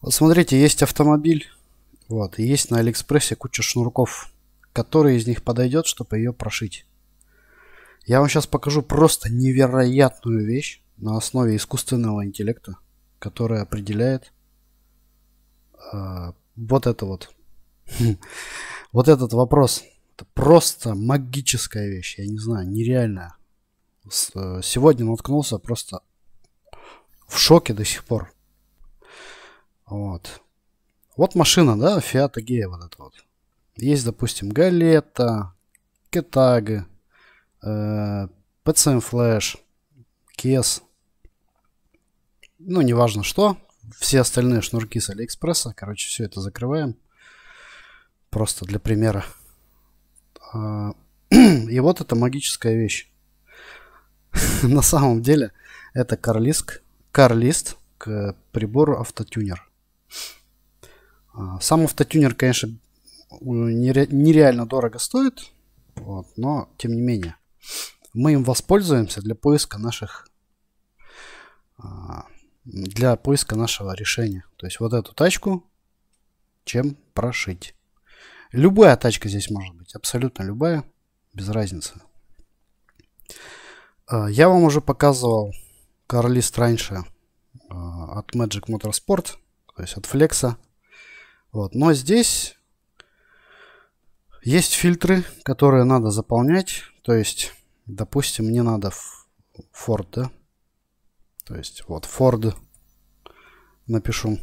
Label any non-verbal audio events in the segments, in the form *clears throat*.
Вот смотрите, есть автомобиль. Вот, и есть на Алиэкспрессе куча шнурков. Который из них подойдет, чтобы ее прошить? Я вам сейчас покажу просто невероятную вещь на основе искусственного интеллекта, которая определяет э, вот это вот. Хм. Вот этот вопрос. Это просто магическая вещь. Я не знаю, нереальная. Э, сегодня наткнулся просто в шоке до сих пор. Вот. Вот машина, да, Fiat Agea вот эта вот. Есть, допустим, Галета, Кетаг, э, PCM Flash, Кес. Ну, неважно что. Все остальные шнурки с Алиэкспресса. Короче, все это закрываем. Просто для примера. А, *clears throat* и вот эта магическая вещь. *laughs* На самом деле, это карлиск, карлист к прибору автотюнер. А, сам автотюнер, конечно, нереально дорого стоит, вот, но тем не менее мы им воспользуемся для поиска наших а, для поиска нашего решения. То есть вот эту тачку чем прошить. Любая тачка здесь может быть, абсолютно любая, без разницы. А, я вам уже показывал Карлист раньше от Magic Motorsport то есть от флекса. Вот. Но здесь есть фильтры, которые надо заполнять. То есть, допустим, мне надо Ford, да? То есть, вот Ford напишу.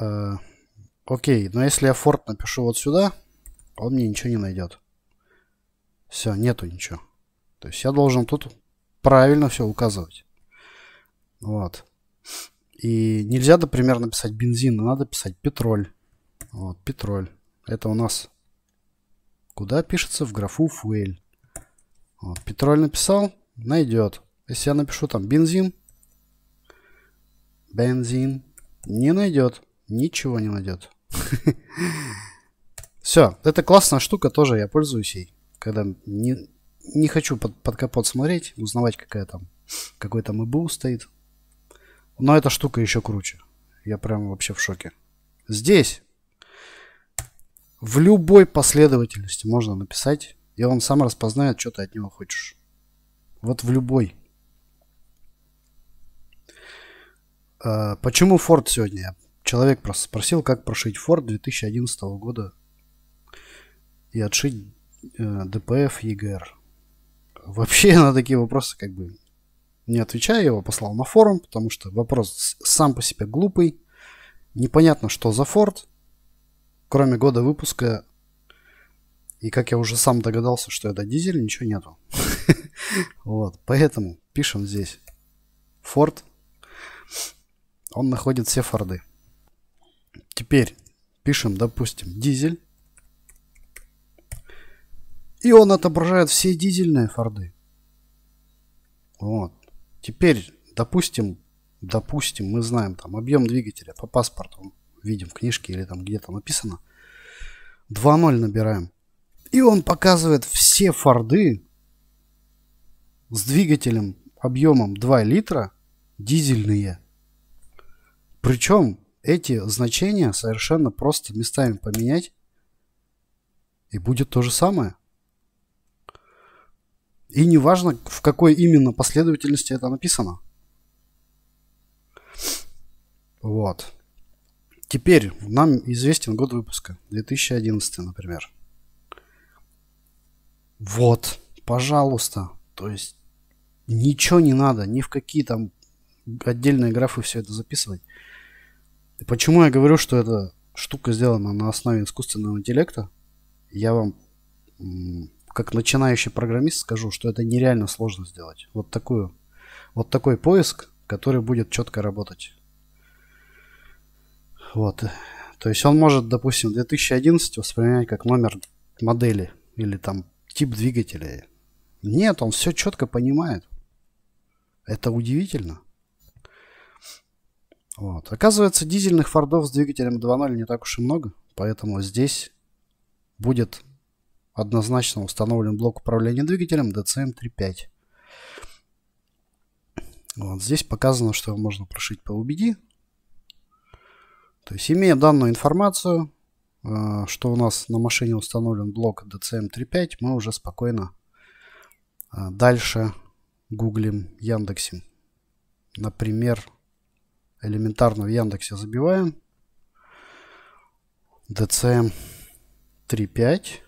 Э, окей, но если я Ford напишу вот сюда, он мне ничего не найдет. Все, нету ничего. То есть я должен тут правильно все указывать. Вот. И нельзя, например, написать бензин, но надо писать петроль. Вот, петроль. Это у нас куда пишется? В графу fuel. Вот, петроль написал, найдет. Если я напишу там бензин, бензин, не найдет. Ничего не найдет. *laughs* Все, это классная штука тоже, я пользуюсь ей. Когда не, не хочу под, под капот смотреть, узнавать, какая там, какой там ИБУ стоит. Но эта штука еще круче. Я прям вообще в шоке. Здесь в любой последовательности можно написать, и он сам распознает, что ты от него хочешь. Вот в любой. А, почему Ford сегодня? Человек просто спросил, как прошить Ford 2011 года и отшить DPF э, EGR. Вообще *laughs* на такие вопросы как бы не отвечая, я его послал на форум, потому что вопрос сам по себе глупый. Непонятно, что за Форд, кроме года выпуска. И как я уже сам догадался, что это дизель, ничего нету. *laughs* Вот, поэтому пишем здесь Ford. Он находит все Форды. Теперь пишем, допустим, дизель. И он отображает все дизельные Форды. Вот. Теперь, допустим, допустим, мы знаем там объем двигателя по паспорту, видим в книжке или там где-то написано. 2.0 набираем. И он показывает все форды с двигателем объемом 2 литра дизельные. Причем эти значения совершенно просто местами поменять и будет то же самое. И неважно, в какой именно последовательности это написано. Вот. Теперь нам известен год выпуска. 2011, например. Вот. Пожалуйста. То есть ничего не надо. Ни в какие там отдельные графы все это записывать. почему я говорю, что эта штука сделана на основе искусственного интеллекта? Я вам как начинающий программист скажу, что это нереально сложно сделать. Вот такую, вот такой поиск, который будет четко работать. Вот. То есть он может, допустим, 2011 воспринимать как номер модели или там тип двигателя. Нет, он все четко понимает. Это удивительно. Вот. Оказывается, дизельных фордов с двигателем 2.0 не так уж и много, поэтому здесь будет Однозначно установлен блок управления двигателем DCM-35. Вот здесь показано, что его можно прошить по UBD. То есть, имея данную информацию, э, что у нас на машине установлен блок DCM-35, мы уже спокойно э, дальше гуглим Яндексим. Например, элементарно в Яндексе забиваем DCM 3.5.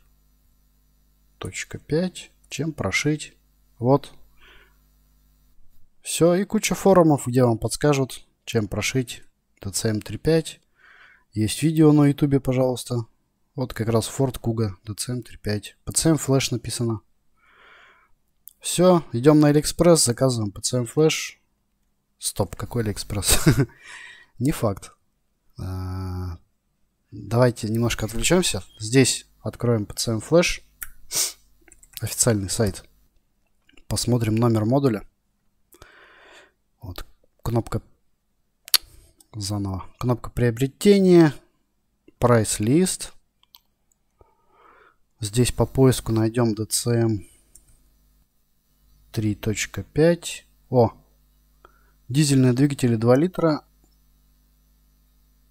1.5, чем прошить. Вот. Все, и куча форумов, где вам подскажут, чем прошить DCM 3.5. Есть видео на ютубе, пожалуйста. Вот как раз Ford Kuga DCM 3.5. PCM Flash написано. Все, идем на Алиэкспресс, заказываем PCM Flash. Стоп, какой Алиэкспресс? *laughs* Не факт. А, давайте немножко отвлечемся. Здесь откроем PCM Flash официальный сайт. Посмотрим номер модуля. Вот кнопка заново. Кнопка приобретения, price list Здесь по поиску найдем DCM 3.5. О, дизельные двигатели 2 литра.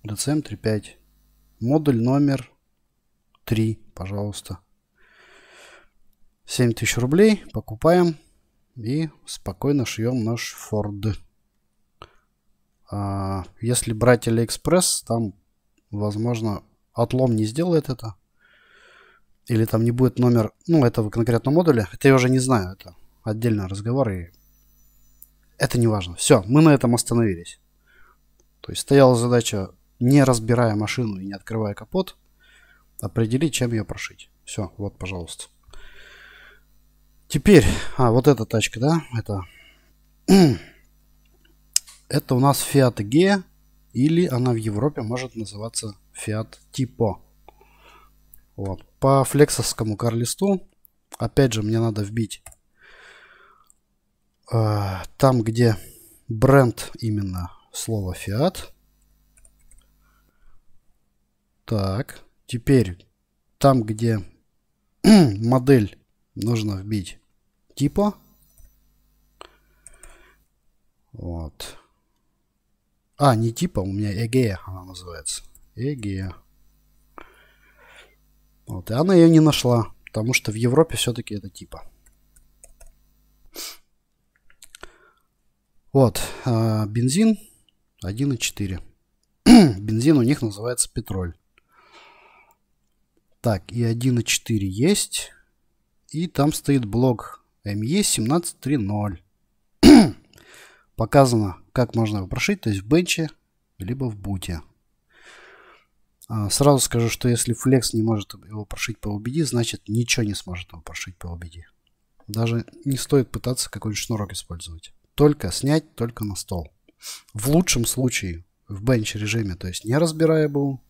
DCM 3.5. Модуль номер 3, пожалуйста. 7000 рублей покупаем и спокойно шьем наш Ford. А, если брать AliExpress, там, возможно, отлом не сделает это. Или там не будет номер, ну, этого конкретного модуля. Хотя я уже не знаю, это отдельный разговор и это не важно. Все, мы на этом остановились. То есть стояла задача, не разбирая машину и не открывая капот, определить, чем ее прошить. Все, вот, пожалуйста. Теперь, а, вот эта тачка, да, это... *clears throat* это у нас Fiat G, или она в Европе может называться Fiat Tipo. Вот. По флексовскому карлисту, опять же, мне надо вбить э, там, где бренд именно слово Fiat. Так, теперь там, где *clears throat* модель нужно вбить типа. Вот. А, не типа, у меня Эгея она называется. Эгея. Вот, и она ее не нашла, потому что в Европе все-таки это типа. Вот, э, бензин 1,4. *clears throat* бензин у них называется петроль. Так, и 1,4 есть. И там стоит блок ME1730. *clears throat* Показано, как можно его прошить, то есть в бенче, либо в буте. А, сразу скажу, что если Flex не может его прошить по OBD, значит ничего не сможет его прошить по OBD. Даже не стоит пытаться какой-нибудь шнурок использовать. Только снять, только на стол. В лучшем случае в бенч режиме, то есть не разбирая был,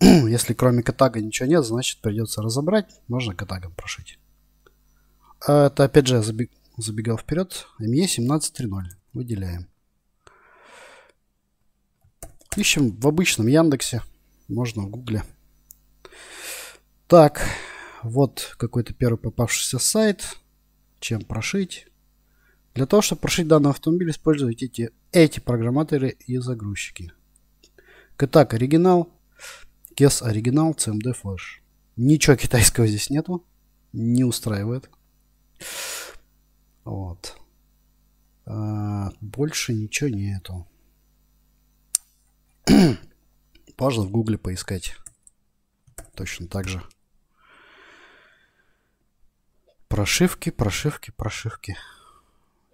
*clears throat* Если кроме катага ничего нет, значит придется разобрать. Можно катагом прошить. А это опять же я забег, забегал вперед. ME 17.3.0. Выделяем. Ищем в обычном Яндексе. Можно в Гугле. Так, вот какой-то первый попавшийся сайт. Чем прошить. Для того, чтобы прошить данный автомобиль, используйте эти, эти программаторы и загрузчики. Катак оригинал. KES оригинал CMD Flash. Ничего китайского здесь нету. Не устраивает. Вот. А, больше ничего нету. Можно *clears throat* в гугле поискать. Точно так же. Прошивки, прошивки, прошивки.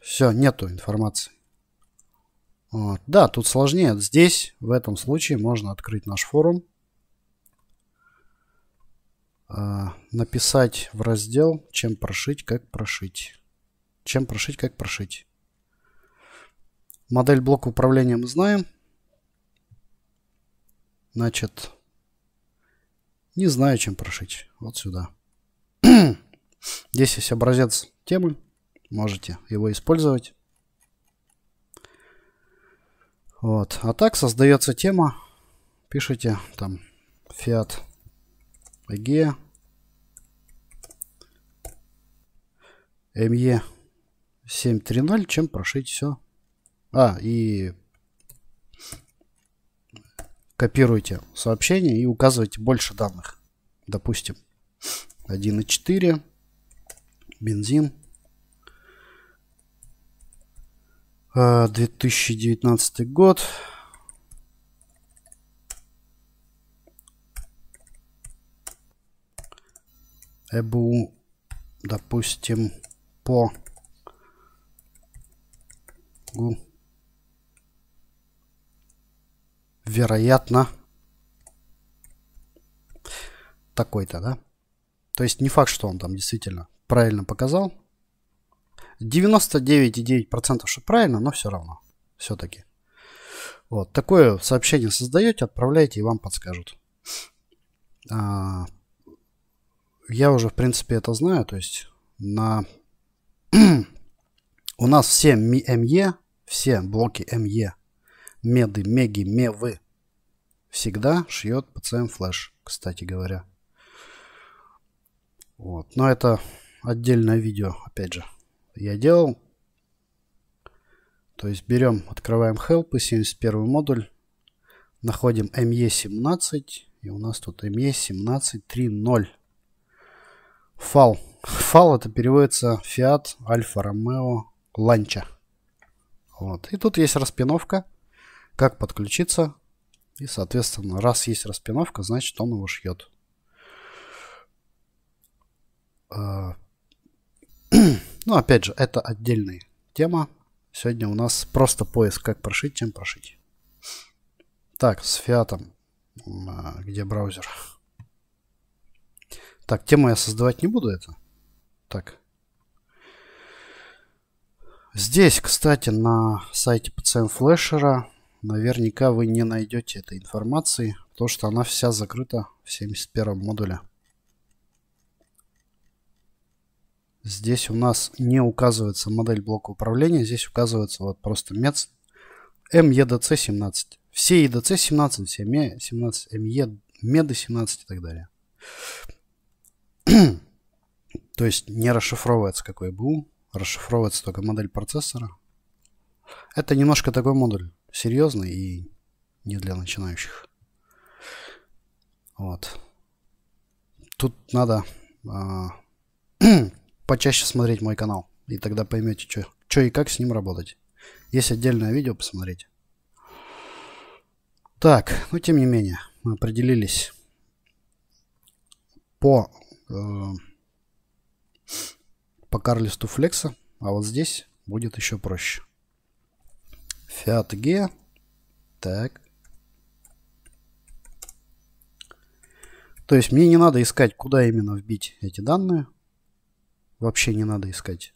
Все, нету информации. Вот. Да, тут сложнее. Здесь, в этом случае, можно открыть наш форум. А, написать в раздел «Чем прошить, как прошить». «Чем прошить, как прошить». Модель блок управления мы знаем. Значит, не знаю, чем прошить. Вот сюда. *clears throat* Здесь есть образец темы. Можете его использовать. Вот. А так создается тема. Пишите там Fiat. Г. МЕ 730, чем прошить все. А, и копируйте сообщение и указывайте больше данных. Допустим, 1.4, бензин, 2019 а, год. ЭБУ, допустим, по вероятно такой-то, да? То есть не факт, что он там действительно правильно показал. 99,9% что правильно, но все равно. Все-таки. Вот. Такое сообщение создаете, отправляете и вам подскажут. А, я уже, в принципе, это знаю. То есть на... *clears throat* у нас все ме все блоки ме меды, меги, мевы, всегда шьет PCM Flash, кстати говоря. Вот. Но это отдельное видео, опять же, я делал. То есть берем, открываем help и 71 модуль, находим ME17, и у нас тут ME17.3.0. Фал. Фал это переводится Fiat Alfa Romeo Lancia. Вот. И тут есть распиновка, как подключиться. И, соответственно, раз есть распиновка, значит он его шьет. А, ну, опять же, это отдельная тема. Сегодня у нас просто поиск, как прошить, чем прошить. Так, с фиатом. А, где браузер? Так, тему я создавать не буду это. Так. Здесь, кстати, на сайте PCM Флешера наверняка вы не найдете этой информации, потому что она вся закрыта в 71 модуле. Здесь у нас не указывается модель блока управления, здесь указывается вот просто Мец MEDC17. Все EDC17, все ME17, ME, MED17 и так далее. То есть не расшифровывается какой был, расшифровывается только модель процессора. Это немножко такой модуль, серьезный и не для начинающих. Вот. Тут надо э, *clears throat* почаще смотреть мой канал, и тогда поймете, что и как с ним работать. Есть отдельное видео, посмотреть. Так, ну тем не менее, мы определились по Э, по карлисту флекса, а вот здесь будет еще проще. Fiat G. Так. То есть мне не надо искать, куда именно вбить эти данные. Вообще не надо искать.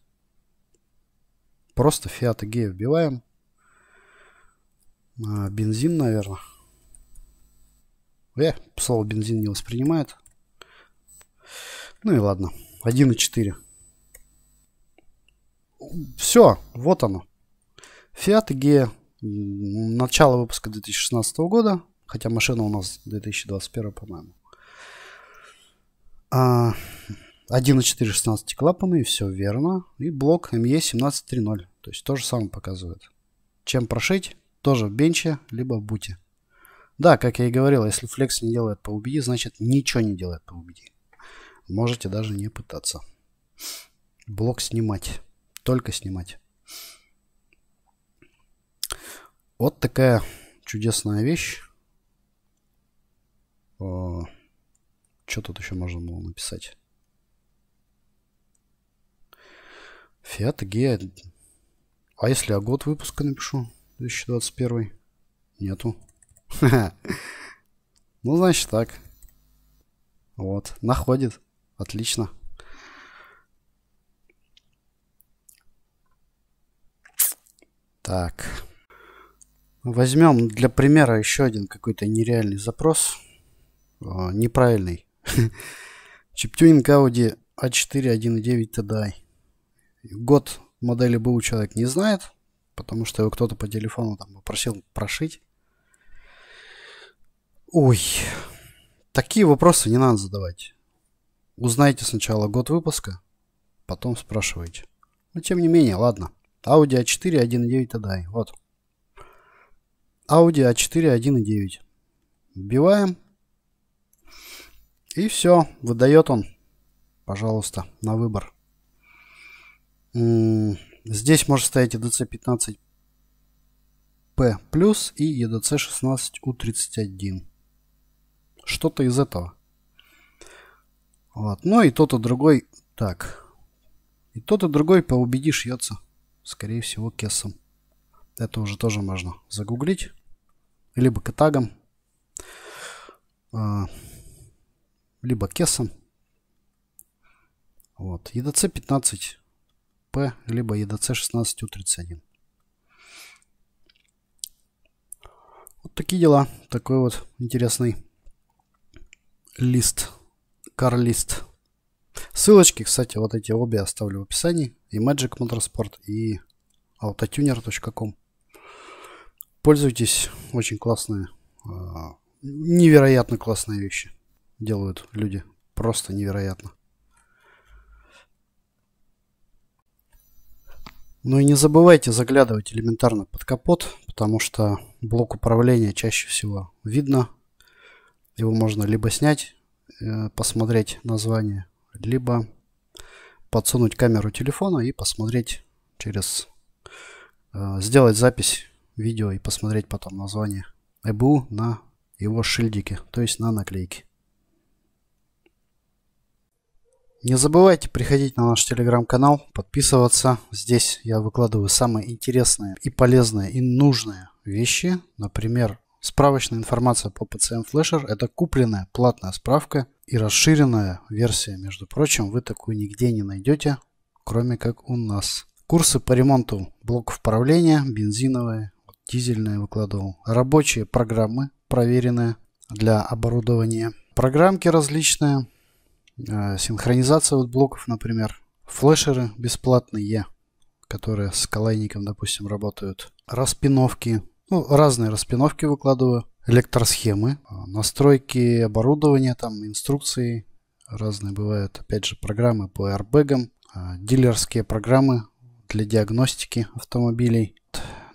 Просто Fiat G вбиваем. Э, бензин, наверное. Э, слово бензин не воспринимает. Ну и ладно. 1,4. Все, вот оно. Fiat G. Начало выпуска 2016 года. Хотя машина у нас 2021, по-моему. 1.4 а, 16 клапаны, и все верно. И блок ME1730. То есть то же самое показывает. Чем прошить? Тоже в бенче, либо в буте. Да, как я и говорил, если флекс не делает по UBD, значит ничего не делает по UBD. Можете даже не пытаться. Блок снимать. Только снимать. Вот такая чудесная вещь. Э, что тут еще можно было написать? Фиат Геа. А если я год выпуска напишу? 2021. Нету. *laughs* Ну, значит так. Вот. Находит. Отлично. Так. Возьмем для примера еще один какой-то нереальный запрос. О, э, неправильный. Чиптюнинг Audi A4 1.9 TDI. Год модели был человек не знает, потому что его кто-то по телефону там попросил прошить. Ой, такие вопросы не надо задавать. Узнайте сначала год выпуска, потом спрашивайте. Но тем не менее, ладно. Audi A4 1.9 TDI. Вот. Audi A4 а 1.9. Вбиваем. И все. Выдает он. Пожалуйста, на выбор. М-м, здесь может стоять EDC 15P+, и EDC 16U31. Что-то из этого. Вот. Ну и тот и другой... Так. И тот и другой поубеди шьется. Скорее всего, кесом, Это уже тоже можно загуглить. Либо катагом. А, либо кесом, Вот. EDC-15P, либо EDC-16U31. Вот такие дела. Такой вот интересный лист карлист. Ссылочки, кстати, вот эти обе оставлю в описании. И Magic Motorsport, и autotuner.com. Пользуйтесь, очень классные, а, невероятно классные вещи делают люди. Просто невероятно. Ну и не забывайте заглядывать элементарно под капот, потому что блок управления чаще всего видно. Его можно либо снять, Э, посмотреть название, либо подсунуть камеру телефона и посмотреть через... Э, сделать запись видео и посмотреть потом название ЭБУ на его шильдике, то есть на наклейке. Не забывайте приходить на наш телеграм-канал, подписываться. Здесь я выкладываю самые интересные и полезные и нужные вещи. Например, Справочная информация по PCM Flasher – это купленная платная справка и расширенная версия, между прочим, вы такую нигде не найдете, кроме как у нас. Курсы по ремонту блоков правления, бензиновые, дизельные выкладывал. Рабочие программы проверенные для оборудования. Программки различные, э, синхронизация вот блоков, например. Флешеры бесплатные, которые с коллайником, допустим, работают. Распиновки ну, разные распиновки выкладываю, электросхемы, а, настройки оборудования, там инструкции разные бывают. Опять же, программы по аэрбэгам, а, дилерские программы для диагностики автомобилей.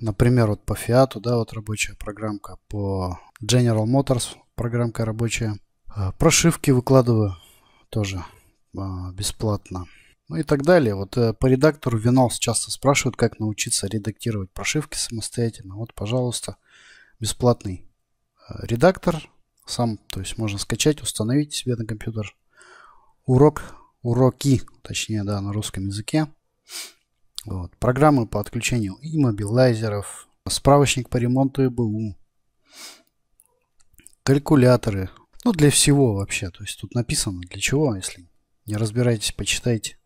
Например, вот по Фиату, да, вот рабочая программка, по General Motors программка рабочая. А, прошивки выкладываю тоже бесплатно ну и так далее. Вот э, по редактору Виналс часто спрашивают, как научиться редактировать прошивки самостоятельно. Вот, пожалуйста, бесплатный э, редактор. Сам, то есть можно скачать, установить себе на компьютер. Урок, уроки, точнее, да, на русском языке. Вот. Программы по отключению иммобилайзеров, справочник по ремонту ИБУ, калькуляторы. Ну, для всего вообще. То есть тут написано для чего, если не разбираетесь, почитайте.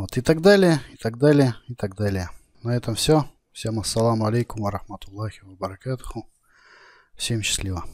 Вот и так далее, и так далее, и так далее. На этом все. Всем ассаламу алейкум, арахматуллахи, вабаракатуху. Всем счастливо.